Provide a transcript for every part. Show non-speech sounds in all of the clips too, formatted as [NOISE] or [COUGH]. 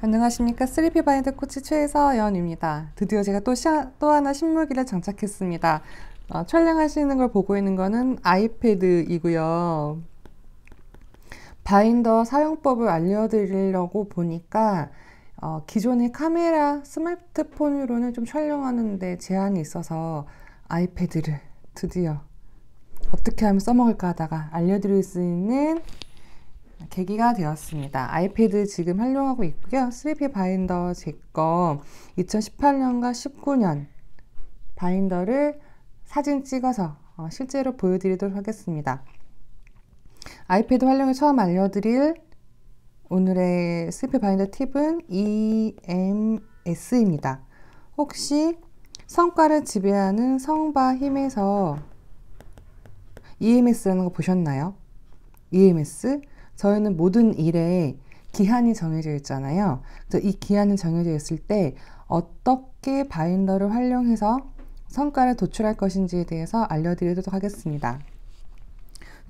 안녕하십니까 3리 바인드 코치 최서연입니다 드디어 제가 또, 시아, 또 하나 신물기를 장착했습니다 어, 촬영하시는 걸 보고 있는 거는 아이패드이고요 바인더 사용법을 알려드리려고 보니까 어, 기존의 카메라 스마트폰으로는 좀 촬영하는데 제한이 있어서 아이패드를 드디어 어떻게 하면 써먹을까 하다가 알려드릴 수 있는 계기가 되었습니다. 아이패드 지금 활용하고 있고요. 3P 바인더 제거 2018년과 19년 바인더를 사진 찍어서 어, 실제로 보여드리도록 하겠습니다. 아이패드 활용을 처음 알려드릴 오늘의 3P 바인더 팁은 EMS입니다. 혹시 성과를 지배하는 성바 힘에서 EMS라는 거 보셨나요? EMS 저희는 모든 일에 기한이 정해져 있잖아요. 그래서 이 기한이 정해져 있을 때 어떻게 바인더를 활용해서 성과를 도출할 것인지에 대해서 알려드리도록 하겠습니다.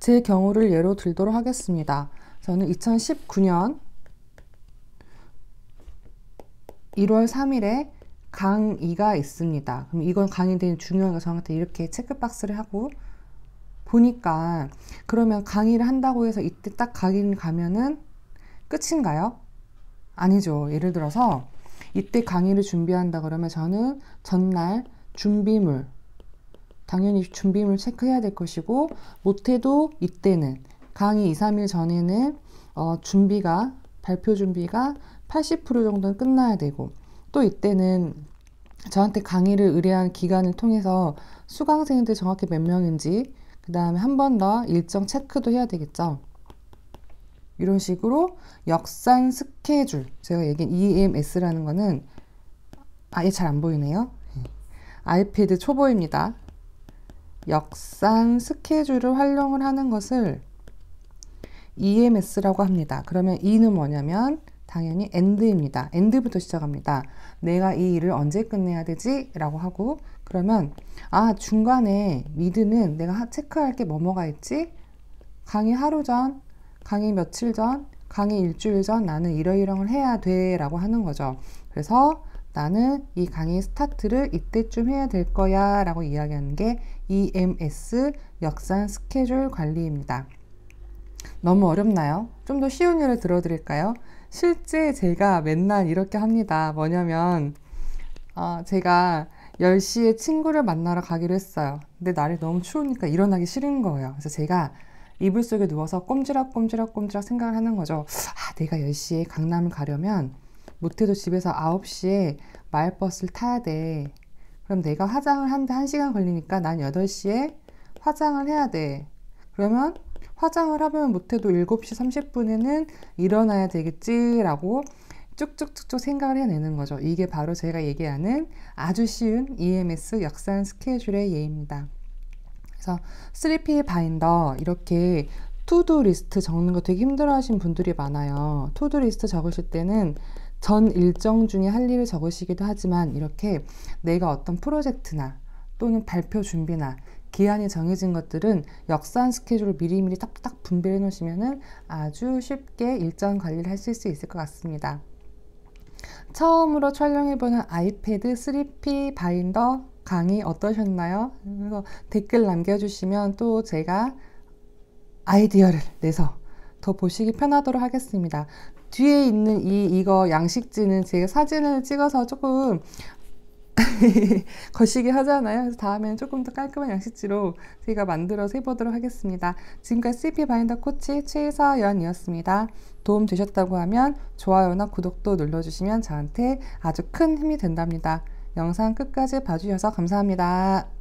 제 경우를 예로 들도록 하겠습니다. 저는 2019년 1월 3일에 강의가 있습니다. 그럼 이건 강의 대한 중요한 거 저한테 이렇게 체크박스를 하고 보니까 그러면 강의를 한다고 해서 이때 딱 강의를 가면은 끝인가요? 아니죠. 예를 들어서 이때 강의를 준비한다 그러면 저는 전날 준비물 당연히 준비물 체크해야 될 것이고 못해도 이때는 강의 2, 3일 전에는 어, 준비가 발표 준비가 80% 정도는 끝나야 되고 또 이때는 저한테 강의를 의뢰한 기간을 통해서 수강생들 정확히 몇 명인지 그 다음에 한 번 더 일정 체크도 해야 되겠죠. 이런 식으로 역산 스케줄 제가 얘기한 EMS라는 거는 아예 잘 안 보이네요. 예. 아이패드 초보입니다. 역산 스케줄을 활용을 하는 것을 EMS라고 합니다. 그러면 E는 뭐냐면 당연히 end입니다. end부터 시작합니다. 내가 이 일을 언제 끝내야 되지? 라고 하고 그러면 아 중간에 미드는 내가 체크할 게 뭐뭐가 있지? 강의 하루 전, 강의 며칠 전, 강의 일주일 전 나는 이러이러한 해야 돼 라고 하는 거죠. 그래서 나는 이 강의 스타트를 이때쯤 해야 될 거야 라고 이야기하는 게 EMS 역산 스케줄 관리입니다. 너무 어렵나요? 좀 더 쉬운 예를 들어드릴까요? 실제 제가 맨날 이렇게 합니다. 뭐냐면 어, 제가 10시에 친구를 만나러 가기로 했어요. 근데 날이 너무 추우니까 일어나기 싫은 거예요. 그래서 제가 이불 속에 누워서 꼼지락꼼지락꼼지락 생각을 하는 거죠. 아, 내가 10시에 강남을 가려면 못해도 집에서 9시에 마을버스를 타야 돼. 그럼 내가 화장을 한데 1시간 걸리니까 난 8시에 화장을 해야 돼. 그러면 화장을 하면 못해도 7시 30분에는 일어나야 되겠지라고 쭉쭉쭉쭉 생각을 해내는 거죠. 이게 바로 제가 얘기하는 아주 쉬운 EMS 역산 스케줄의 예입니다. 그래서 3P 바인더 이렇게 투두 리스트 적는 거 되게 힘들어 하신 분들이 많아요. 투두 리스트 적으실 때는 전 일정 중에 할 일을 적으시기도 하지만 이렇게 내가 어떤 프로젝트나 또는 발표 준비나 기한이 정해진 것들은 역산 스케줄을 미리미리 딱딱 분배해 놓으시면 아주 쉽게 일정 관리를 하실 수 있을 것 같습니다. 처음으로 촬영해보는 아이패드 3P 바인더 강의 어떠셨나요? 그래서 댓글 남겨주시면 또 제가 아이디어를 내서 더 보시기 편하도록 하겠습니다. 뒤에 있는 이 이거 양식지는 제가 사진을 찍어서 조금 [LAUGHS] 거시기 하잖아요. 그래서 다음에는 조금 더 깔끔한 양식지로 제가 만들어서 보도록 하겠습니다. 지금까지 CP 바인더 코치 최서연이었습니다. 도움 되셨다고 하면 좋아요나 구독도 눌러주시면 저한테 아주 큰 힘이 된답니다. 영상 끝까지 봐주셔서 감사합니다.